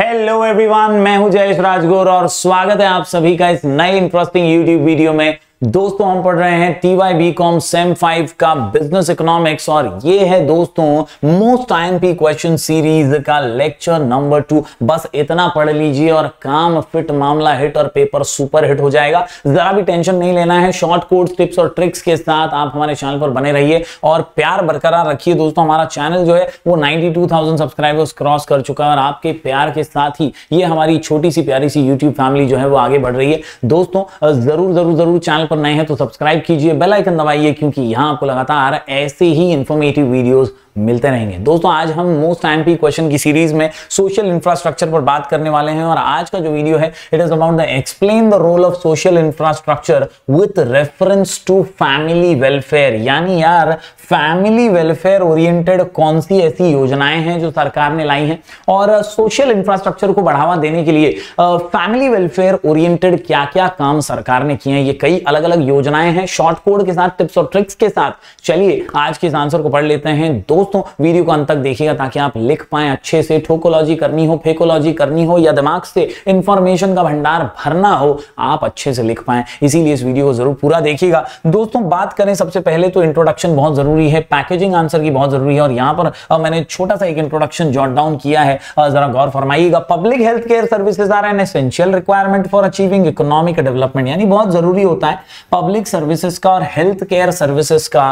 Hello everyone मैं हूं जयेश राजगोर और स्वागत है आप सभी का इस नए इंटरेस्टिंग यूट्यूब वीडियो में दोस्तों हम पढ़ रहे हैं T Y B com sem five का बिजनेस इकोनॉमिक्स और ये है दोस्तों मोस्ट आईएमपी क्वेश्चन सीरीज का लेक्चर नंबर टू बस इतना पढ़ लीजिए और काम फिट मामला हिट और पेपर सुपर हिट हो जाएगा जरा भी टेंशन नहीं लेना है शॉर्ट कोर्स टिप्स और ट्रिक्स के साथ आप हमारे चैनल पर बने रहिए और प्यार बरकरार रखिए दोस्तों हमारा चैनल जो है वो ninety two thousand subscribers cross कर चुका है और आपके प्यार के साथ ही ये हमारी छोटी सी प्यारी सी यूट्यूब फैमिली जो है वो आगे बढ़ रही है दोस्तों जरूर जरूर जरूर चैनल पर नए हैं तो सब्सक्राइब कीजिए बेल आइकन दबाइए क्योंकि यहां आपको लगातार ऐसे ही इंफॉर्मेटिव वीडियोज़ मिलते रहेंगे दोस्तों आज हम मोस्ट टाइम पी क्वेश्चन की सीरीज में सोशल इंफ्रास्ट्रक्चर पर बात करने वाले हैं और आज का जो वीडियो है it is about the explain the role of social infrastructure with reference to family welfare यानी यार फैमिली वेलफेयर ओरिएंटेड कौन सी ऐसी योजनाएं हैं जो सरकार ने लाई हैं और सोशल इंफ्रास्ट्रक्चर को बढ़ावा देने के लिए फैमिली वेलफेयर ओरिएंटेड क्या क्या काम सरकार ने किए हैं ये कई अलग अलग योजनाएं हैं शॉर्ट कोड के साथ टिप्स और ट्रिक्स के साथ चलिए आज के इस आंसर को पढ़ लेते हैं दोस्तों दोस्तों वीडियो को अंत तक देखिएगा ताकि आप लिख पाए अच्छे से ठोकोलॉजी करनी हो फेकोलॉजी करनी हो या दिमाग से इंफॉर्मेशन का भंडार भरना हो आप अच्छे से लिख पाए इसीलिए इस वीडियो को जरूर पूरा देखिएगा दोस्तों बात करें सबसे पहले तो इंट्रोडक्शन बहुत जरूरी है पैकेजिंग आंसर की बहुत जरूरी है और यहां पर मैंने छोटा सा एक इंट्रोडक्शन जॉट डाउन किया है जरा गौर फरमाइएगा public health care services are an essential requirement for achieving economic development यानी बहुत जरूरी होता है पब्लिक सर्विसेज का और हेल्थ केयर सर्विसेज का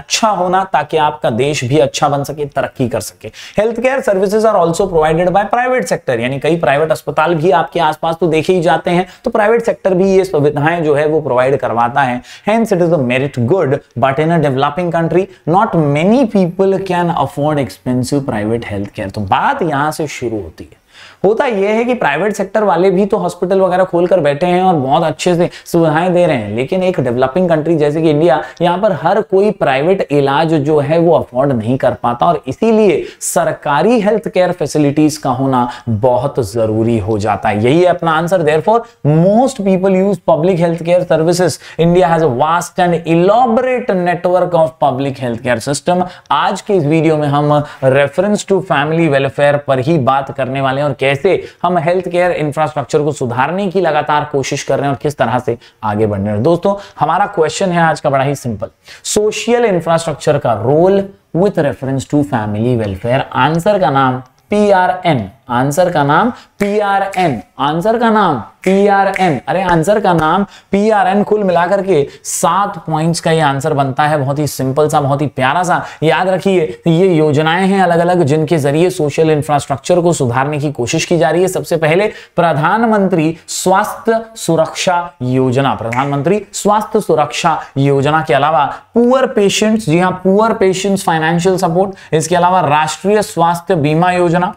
अच्छा होना ताकि आपका देश भी अच्छा बन सके तरक्की कर सके health care services are also provided by private sector यानी कई प्राइवेट अस्पताल भी आपके आसपास तो देखे ही जाते हैं तो प्राइवेट सेक्टर भी ये सुविधाएं जो है वो प्रोवाइड करवाता है hence it is a merit good but in a developing country not many people can afford expensive private health care तो बात यहां से शुरू होती है होता यह है कि प्राइवेट सेक्टर वाले भी तो हॉस्पिटल वगैरह खोलकर बैठे हैं और बहुत अच्छे से सुविधाएं दे रहे हैं लेकिन एक डेवलपिंग कंट्री जैसे कि इंडिया यहां पर हर कोई प्राइवेट इलाज जो है वो अफोर्ड नहीं कर पाता और इसीलिए सरकारी हेल्थ केयर फैसिलिटीज का होना बहुत जरूरी हो जाता है यही है अपना answer there most people use public health care services India has vast and elaborate network of public health care system आज के इस वीडियो में हम रेफरेंस टू फैमिली वेलफेयर पर ही बात करने वाले वाले हैं और कैसे हम हेल्थ केयर इंफ्रास्ट्रक्चर को सुधारने की लगातार कोशिश कर रहे हैं और किस तरह से आगे बढ़ रहे हैं दोस्तों हमारा क्वेश्चन है आज का बड़ा ही सिंपल सोशियल इंफ्रास्ट्रक्चर का role with reference to family welfare answer का नाम पी आर एन आंसर का नाम पी आर एन आंसर का नाम पी आर एन अरे आंसर का नाम पी आर एन कुल मिलाकर के सात पॉइंट्स का ये आंसर बनता है बहुत ही सिंपल सा बहुत ही प्यारा सा याद रखिए ये योजनाएं हैं अलग अलग जिनके जरिए सोशल इंफ्रास्ट्रक्चर को सुधारने की कोशिश की जा रही है सबसे पहले प्रधानमंत्री स्वास्थ्य सुरक्षा योजना प्रधानमंत्री स्वास्थ्य सुरक्षा योजना के अलावा पुअर पेशेंट्स जी हाँ पुअर पेशेंट्स फाइनेंशियल सपोर्ट इसके अलावा राष्ट्रीय स्वास्थ्य बीमा योजना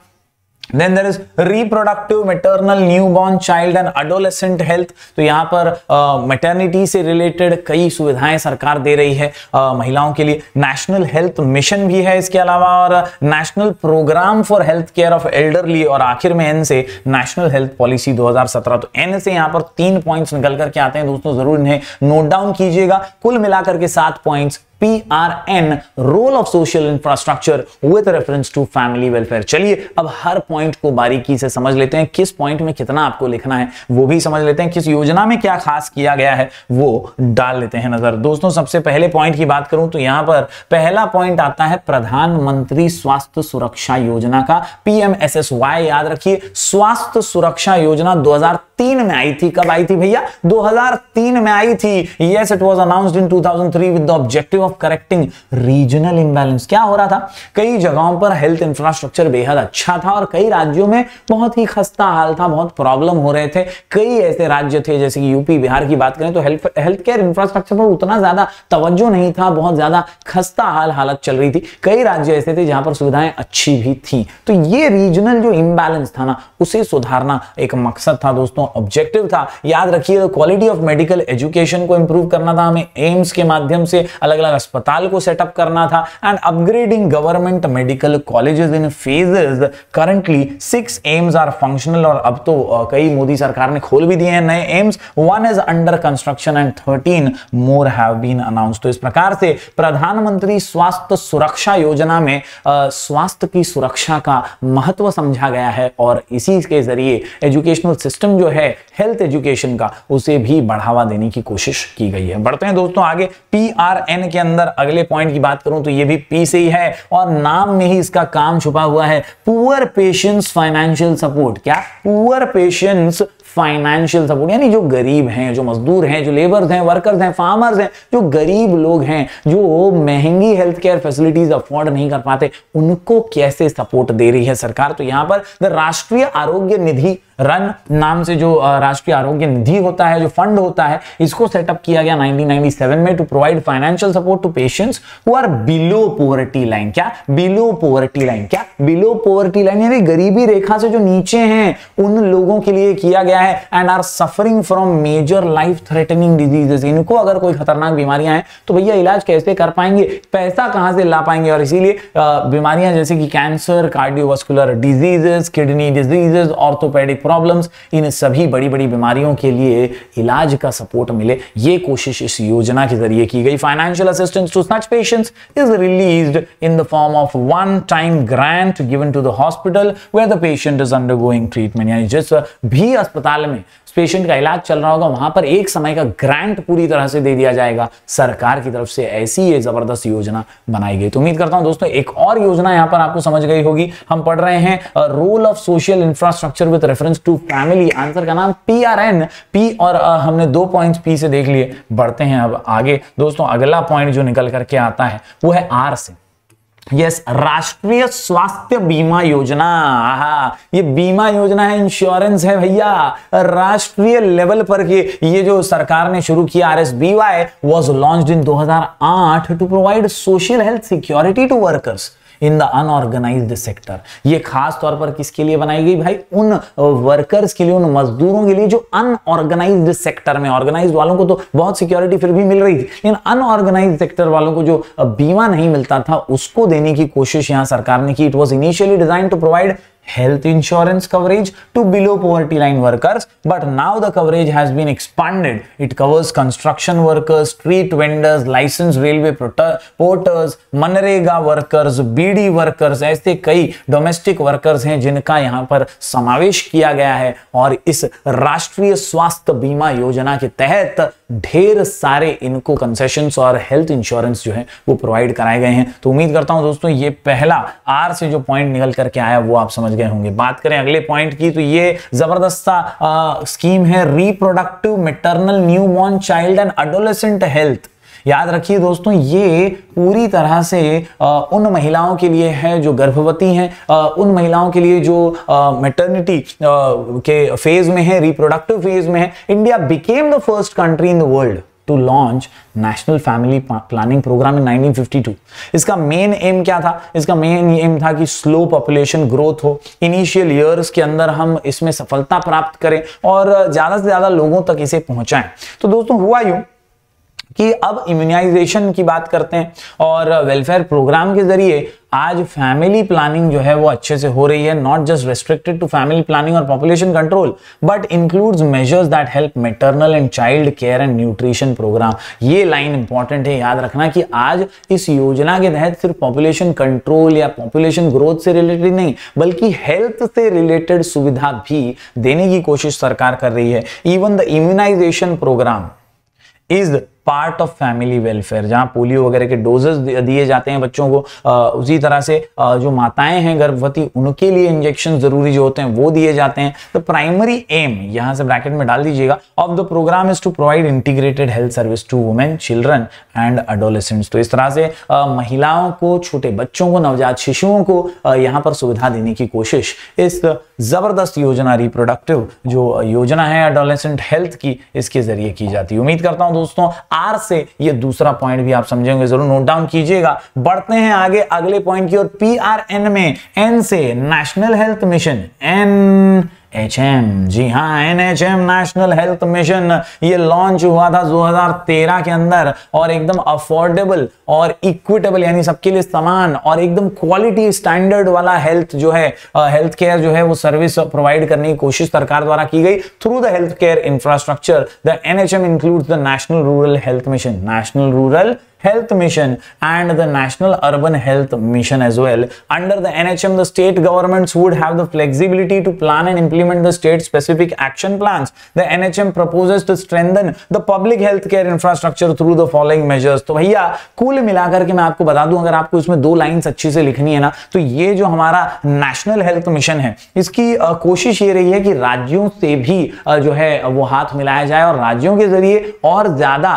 then there is reproductive maternal newborn child and adolescent health तो यहाँ पर मेटर्निटी uh, से रिलेटेड कई सुविधाएं सरकार दे रही है uh, महिलाओं के लिए नेशनल हेल्थ मिशन भी है इसके अलावा और national programme for health care of elderly और आखिर में एन से नेशनल हेल्थ पॉलिसी दो हजार सत्रह तो एन से यहाँ पर तीन पॉइंट निकल करके आते हैं दोस्तों जरूर इन्हें नोट डाउन कीजिएगा कुल मिलाकर के सात points PRN role of social infrastructure with reference to family welfare चलिए अब हर पॉइंट को बारीकी से समझ लेते हैं किस पॉइंट में कितना आपको लिखना है वो भी समझ लेते हैं किस योजना में क्या खास किया गया है वो डाल लेते हैं नजर दोस्तों सबसे पहले पॉइंट की बात करूं तो यहां पर पहला पॉइंट आता है प्रधानमंत्री स्वास्थ्य सुरक्षा योजना का पीएमएसएसवाई याद रखिए स्वास्थ्य सुरक्षा योजना 2023 2003 में आई थी कब आई थी भैया 2003 में आई थी yes it was announced in 2003 with the objective of correcting regional imbalance क्या हो रहा था कई जगहों पर हेल्थ इंफ्रास्ट्रक्चर बेहद अच्छा था और कई राज्यों में बहुत ही खस्ता हाल था बहुत प्रॉब्लम हो रहे थे कई ऐसे राज्य थे जैसे कि यूपी बिहार की बात करें तो हेल्थ हेल्थ केयर इंफ्रास्ट्रक्चर पर उतना ज्यादा तवज्जो नहीं था बहुत ज्यादा खस्ता हाल हालत चल रही थी कई राज्य ऐसे थे जहां पर सुविधाएं अच्छी भी थी तो ये रीजनल जो इंबैलेंस था ना उसे सुधारना एक मकसद था दोस्तों ऑब्जेक्टिव था याद रखिए क्वालिटी ऑफ मेडिकल एजुकेशन को इंप्रूव करना था हमें एम्स के माध्यम से अलग अलग अस्पताल को सेटअप करना था and upgrading government medical colleges in phases currently six AIIMS are functional और अब तो कई मोदी सरकार ने खोल भी दिए हैं नए AIIMS one is under construction and thirteen more have been announce तो इस प्रकार से प्रधानमंत्री स्वास्थ्य सुरक्षा योजना में स्वास्थ्य की सुरक्षा का महत्व समझा गया है और इसी के जरिए एजुकेशनल सिस्टम जो है है हेल्थ एजुकेशन का उसे भी बढ़ावा देने की कोशिश की गई है बढ़ते हैं दोस्तों आगे पी आर एन के अंदर अगले पॉइंट की बात करूं तो ये भी पी से ही है और नाम में ही इसका काम छुपा हुआ है पुअर पेशेंट्स फाइनेंशियल सपोर्ट क्या पुअर पेशेंट्स फाइनेंशियल सपोर्ट यानी जो गरीब हैं जो मजदूर हैं जो लेबर्स हैं वर्कर्स हैं फार्मर्स हैं जो गरीब लोग हैं जो महंगी हेल्थ केयर फैसिलिटीज अफोर्ड नहीं कर पाते उनको कैसे सपोर्ट दे रही है सरकार तो यहाँ पर द राष्ट्रीय आरोग्य निधि रन नाम से जो राष्ट्रीय आरोग्य निधि होता है जो फंड होता है इसको सेटअप किया गया 1997 में to provide financial support to patients who are below poverty line क्या बिलो पोवर्टी लाइन क्या बिलो पोवर्टी लाइन यानी गरीबी रेखा से जो नीचे हैं उन लोगों के लिए किया गया है and are suffering from major life threatening diseases इनको अगर कोई खतरनाक बीमारियां हैं तो भैया इलाज कैसे कर पाएंगे पैसा कहां से ला पाएंगे और इसीलिए बीमारियां जैसे कि cancer cardiovascular diseases kidney diseases orthopaedic problems इन सभी बड़ी बड़ी बीमारियों के लिए इलाज का सपोर्ट मिले ये कोशिश इस योजना के जरिए की गई financial assistance to such patients is release in the form of one time grant given to the hospital where the patient is under treatment यानी जिस भी अस्पताल अस्पताल में उस पेशेंट का इलाज चल रहा होगा वहां पर एक समय का ग्रांट पूरी तरह से दे दिया जाएगा सरकार की तरफ से ऐसी ये जबरदस्त योजना बनाई गई तो उम्मीद करता हूं दोस्तों एक और योजना यहां पर आपको समझ गई होगी हम पढ़ रहे हैं role of social infrastructure with reference to family answer का नाम पी आर एन पी और आ, हमने दो पॉइंट पी से देख लिए बढ़ते हैं अब आगे दोस्तों अगला पॉइंट जो निकल करके आता है वो है आर से यस राष्ट्रीय स्वास्थ्य बीमा योजना हा ये बीमा योजना है इंश्योरेंस है भैया राष्ट्रीय लेवल पर के ये जो सरकार ने शुरू किया R S B Y was launch in 2008 to provide social health security to workers in the unorganised sector ये खास तौर पर किसके लिए बनाई गई भाई उन वर्कर्स के लिए उन मजदूरों के लिए जो अनऑर्गेनाइज सेक्टर में ऑर्गेनाइज वालों को तो बहुत सिक्योरिटी फिर भी मिल रही थी लेकिन अनऑर्गेनाइज सेक्टर वालों को जो बीमा नहीं मिलता था उसको देने की कोशिश यहां सरकार ने की it was initially design to provide health insurance coverage to below poverty line workers but now the coverage has been expanded it covers construction workers street vendors licensed railway porters manrega workers bd workers aise kai domestic workers hain jinka yahan par samavesh kiya gaya hai aur is rashtriya swasthya bima yojana ke तहत ढेर सारे इनको concession और health insurance जो है वो provide कराए गए हैं तो उम्मीद करता हूं दोस्तों ये पहला आर से जो पॉइंट निकल करके आया वो आप समझ गए होंगे बात करें अगले पॉइंट की तो ये जबरदस्त स्कीम है reproductive maternal new born child and adolescent health याद रखिए दोस्तों ये पूरी तरह से उन महिलाओं के लिए है जो गर्भवती हैं उन महिलाओं के लिए जो मेटर्निटी के फेज में है रिप्रोडक्टिव फेज में है India became the first country in the world to launch national family planning programme in 1952 इसका मेन एम क्या था इसका मेन एम था कि स्लो पॉपुलेशन ग्रोथ हो इनिशियल ईयर्स के अंदर हम इसमें सफलता प्राप्त करें और ज़्यादा से ज़्यादा लोगों तक इसे पहुंचाएं तो दोस्तों हुआ यूं कि अब इम्यूनाइजेशन की बात करते हैं और वेलफेयर प्रोग्राम के जरिए आज फैमिली प्लानिंग जो है वो अच्छे से हो रही है not just restricted to family planning और population control but includes measures that help maternal and child care and nutrition programme ये लाइन इंपॉर्टेंट है याद रखना कि आज इस योजना के तहत सिर्फ पॉपुलेशन कंट्रोल या पॉपुलेशन ग्रोथ से रिलेटेड नहीं बल्कि हेल्थ से रिलेटेड सुविधा भी देने की कोशिश सरकार कर रही है even the immunisation programme is part of family welfare जहां पोलियो वगैरह के डोजेस दिए जाते हैं बच्चों को उसी तरह से जो माताएं हैं गर्भवती उनके लिए इंजेक्शन जरूरी जो होते हैं वो दिए जाते हैं द प्राइमरी एम यहां से ब्रैकेट में डाल दीजिएगा of the programme is to provide integrated health service to women children and adolescents तो इस तरह से महिलाओं को छोटे बच्चों को नवजात शिशुओं को यहाँ पर सुविधा देने की कोशिश इस ज़बरदस्त योजना रिप्रोडक्टिव जो योजना है एडोलेसेंट हेल्थ की इसके ज़रिए की जाती है उम्मीद करता हूं दोस्तों आर से ये दूसरा पॉइंट भी आप समझेंगे ज़रूर नोट डाउन कीजिएगा बढ़ते हैं आगे अगले पॉइंट की ओर पी में एन से national health mission N H M जी हाँ N H M national health mission ये लॉन्च हुआ था 2013 के अंदर और एकदम अफोर्डेबल और इक्विटेबल यानी सबके लिए समान और एकदम क्वालिटी स्टैंडर्ड वाला हेल्थ जो है हेल्थ केयर जो है वो सर्विस प्रोवाइड करने की कोशिश सरकार द्वारा की गई through the health care infrastructure the N H M include the national rural health mission national rural Health Mission and the National Urban Health Mission as well. Under the NHM, the state governments would have the flexibility to plan and implement the state-specific action plans. The NHM proposes to strengthen the public health care infrastructure through the following measures. तो भैया कुल मिलाकर के मैं आपको बता दूं अगर आपको इसमें दो लाइंस अच्छी से लिखनी है ना तो ये जो हमारा नेशनल हेल्थ मिशन है इसकी आ, कोशिश ये रही है कि राज्यों से भी आ, जो है वो हाथ मिलाया जाए और राज्यों के जरिए और ज्यादा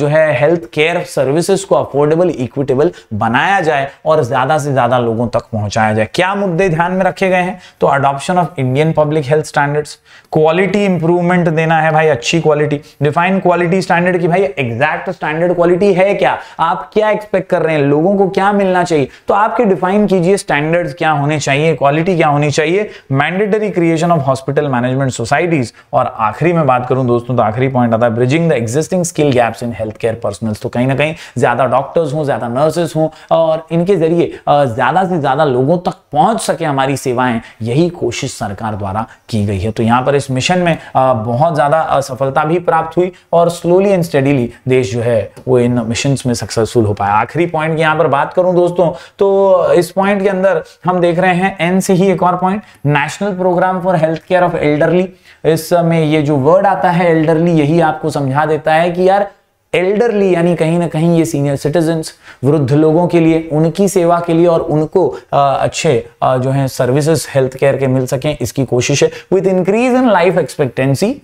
जो है हेल्थ केयर सर्विस सर्विसेज को अफोर्डेबल इक्विटेबल बनाया जाए और ज्यादा से ज्यादा लोगों तक पहुंचाया जाए क्या मुद्दे ध्यान में रखे गए हैं तो adoption of Indian public health standards quality improvement देना है भाई अच्छी क्वालिटी डिफाइन क्वालिटी स्टैंडर्ड की भाई एग्जैक्ट स्टैंडर्ड क्वालिटी है क्या आप क्या एक्सपेक्ट कर रहे हैं लोगों को क्या मिलना चाहिए तो आपके डिफाइन कीजिए स्टैंडर्ड क्या होने चाहिए क्वालिटी क्या होनी चाहिए mandatory creation of hospital management societies और आखिरी में बात करूं दोस्तों तो आखिरी पॉइंट आता है bridging the existing skill gaps in health care personnels तो कहीं ना कहीं ज़्यादा डॉक्टर्स हों ज़्यादा नर्सेस हों और इनके ज़रिए ज़्यादा से ज़्यादा लोगों तक पहुंच सके हमारी सेवाएं यही कोशिश सरकार द्वारा की गई है तो यहाँ पर इस मिशन में बहुत ज़्यादा सफलता भी प्राप्त हुई और स्लोली एंड स्टडीली देश जो है वो इन मिशन में सक्सेसफुल हो पाया आखिरी पॉइंट की यहाँ पर बात करूं दोस्तों तो इस पॉइंट के अंदर हम देख रहे हैं एन से ही एक और point national programme for health care of elderly इसमें ये जो वर्ड आता है एल्डरली यही आपको समझा देता है कि यार एल्डरली यानी कहीं ना कहीं ये सीनियर सिटीजन वृद्ध लोगों के लिए उनकी सेवा के लिए और उनको आ, अच्छे आ, जो है सर्विसेज हेल्थ केयर के मिल सकें इसकी कोशिश है with increase in life expectancy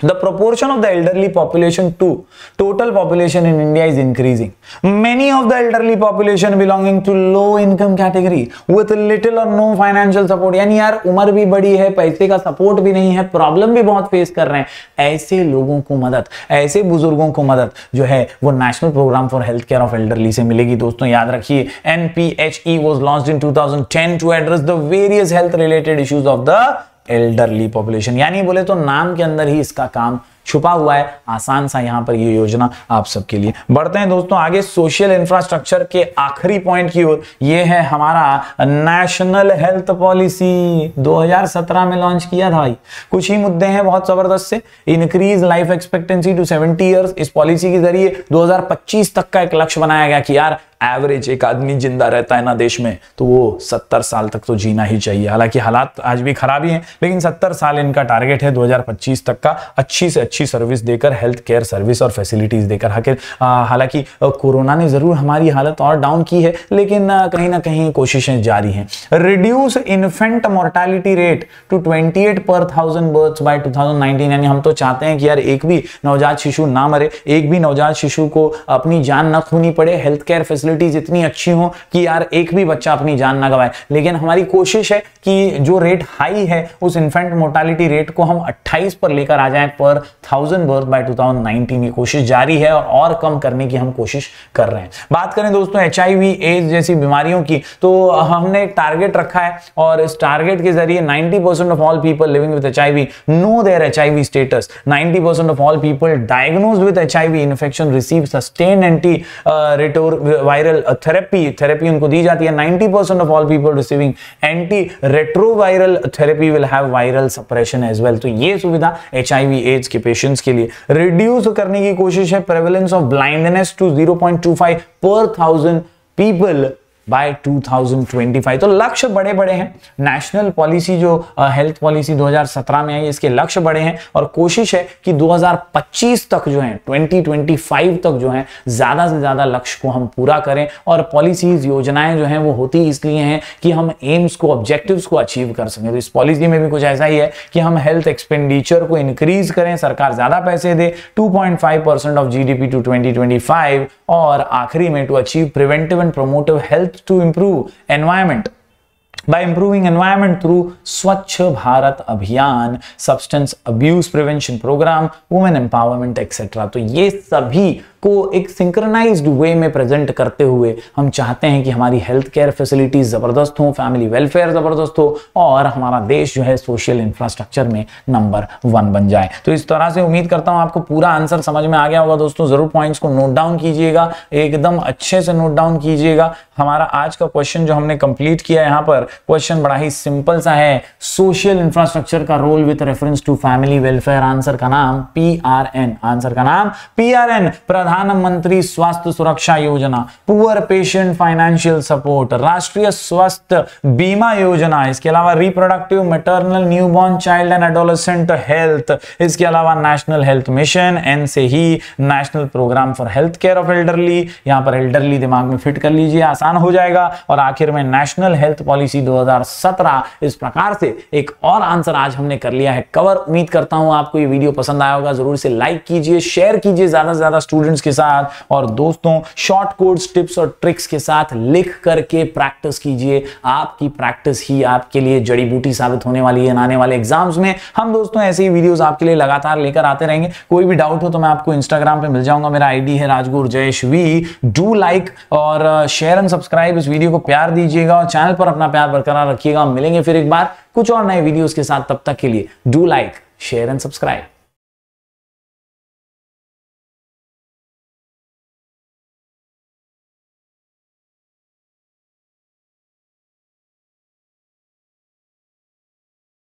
The proportion of the elderly population to total population in India is increasing. Many of the elderly population belonging to low income category with little or no financial support यानी यार उम्र भी बड़ी है पैसे का support भी नहीं है problem भी बहुत face कर रहे हैं ऐसे लोगों को मदद ऐसे बुजुर्गों को मदद जो है वो national program for health care of elderly से मिलेगी दोस्तों याद रखिए nphe was launched in 2010 to address the various health related issues of the elderly population यानी बोले तो नाम के अंदर ही इसका काम छुपा हुआ है आसान सा यहां पर ये यह योजना आप सबके लिए बढ़ते हैं दोस्तों आगे सोशल इंफ्रास्ट्रक्चर के आखिरी पॉइंट की ओर ये है हमारा नेशनल हेल्थ पॉलिसी 2017 में लॉन्च किया था भाई कुछ ही मुद्दे हैं बहुत जबरदस्त से increase life expectancy to 70 years इस पॉलिसी के जरिए 2025 तक का एक लक्ष्य बनाया गया कि यार एवरेज एक आदमी जिंदा रहता है ना देश में तो वो सत्तर साल तक तो जीना ही चाहिए हालांकि हालात आज भी खराब ही हैं लेकिन सत्तर साल इनका टारगेट है 2025 तक का अच्छी से अच्छी सर्विस देकर हेल्थ केयर सर्विस और फैसिलिटीज देकर हालांकि कोरोना ने जरूर हमारी हालत और डाउन की है लेकिन कहीं ना कहीं कोशिशें जारी हैं reduce infant mortality rate to twenty per thousand birth by two यानी हम तो चाहते हैं कि यार एक भी नवजात शिशु ना मरे एक भी नवजात शिशु को अपनी जान न खोनी पड़े हेल्थ केयर फैसिलिटी फैसिलिटीज इतनी अच्छी हो कि यार एक भी बच्चा अपनी जान ना गवाए लेकिन हमारी कोशिश है कि जो रेट हाई है उस इन्फेंट मोर्टालिटी रेट को हम 28 पर लेकर आ जाए पर थाउजेंड बर्थ बाय 2019 ये कोशिश जारी है और, और कम करने की हम कोशिश कर रहे हैं बात करें दोस्तों एच आई जैसी बीमारियों की तो हमने एक टारगेट रखा है और इस टारगेट के जरिए ninety of all people living with HIV know their HIV status ninety of all people diagnose with H HIV infection receive sustain anti retro viral therapy therapy उनको दी जाती है 90 percent of all people receiving anti retroviral therapy will have viral suppression as well तो ये सुविधा H AIDS के patients के लिए रिड्यूस करने की कोशिश है prevalence of blindness to zero point two five per thousand people by 2025 तो लक्ष्य बड़े बड़े हैं नेशनल पॉलिसी जो हेल्थ पॉलिसी 2017 में आई इसके लक्ष्य बड़े हैं और कोशिश है कि 2025 तक जो है 2025 तक जो है ज्यादा से ज्यादा लक्ष्य को हम पूरा करें और पॉलिसीज योजनाएं जो हैं वो होती इसलिए हैं कि हम एम्स को ऑब्जेक्टिव्स को अचीव कर सकें तो इस पॉलिसी में भी कुछ ऐसा ही है कि हम हेल्थ एक्सपेंडिचर को इंक्रीज करें सरकार ज्यादा पैसे दे two percent of G two twenty और आखिरी में to achieve preventive and promotive health helps to improve environment by improving environment through Swachh Bharat Abhiyan, substance abuse prevention program, women empowerment, etc. तो ये सभी को एक सिंक्रनाइज्ड वे में present करते हुए हम चाहते हैं कि हमारी हेल्थ केयर फैसिलिटीज ज़बरदस्त हो फैमिली वेलफेयर ज़बरदस्त हो और हमारा देश जो है सोशल इंफ्रास्ट्रक्चर में नंबर वन बन जाए तो इस तरह से उम्मीद करता हूं आपको पूरा आंसर समझ में आ गया होगा दोस्तों ज़रूर पॉइंट्स को नोट डाउन कीजिएगा एकदम अच्छे से नोट डाउन कीजिएगा हमारा आज का क्वेश्चन जो हमने कंप्लीट किया यहाँ पर क्वेश्चन बड़ा ही सिंपल सा है सोशल इंफ्रास्ट्रक्चर का role with reference to family welfare answer का नाम पी आंसर का नाम पी प्रधान प्रधानमंत्री स्वास्थ्य सुरक्षा योजना पुअर पेशेंट फाइनेंशियल सपोर्ट राष्ट्रीय स्वास्थ्य बीमा योजना इसके अलावा reproductive maternal newborn child and adolescent health इसके अलावा नेशनल हेल्थ मिशन एन से ही national programme for health care of elderly यहां पर एल्डरली दिमाग में फिट कर लीजिए आसान हो जाएगा और आखिर में नेशनल हेल्थ पॉलिसी 2017 इस प्रकार से एक और आंसर आज हमने कर लिया है कवर उम्मीद करता हूं आपको ये वीडियो पसंद आया होगा जरूर से लाइक कीजिए शेयर कीजिए ज्यादा से ज्यादा स्टूडेंट्स के साथ और दोस्तों शॉर्ट कोर्स टिप्स और ट्रिक्स के साथ लिख करके प्रैक्टिस कीजिए आपकी प्रैक्टिस ही आपके लिए जड़ी बूटी साबित होने वाली है आने वाले एग्जाम्स में हम दोस्तों ऐसे ही वीडियोस आपके लिए लगातार लेकर आते रहेंगे कोई भी डाउट हो तो मैं आपको इंस्टाग्राम पर मिल जाऊंगा मेरा आईडी है Rajgur Jayesh we do like और शेयर एंड सब्सक्राइब इस वीडियो को प्यार दीजिएगा और चैनल पर अपना प्यार बरकरार रखिएगा मिलेंगे फिर एक बार कुछ और नए वीडियोज के साथ तब तक के लिए do like share and subscribe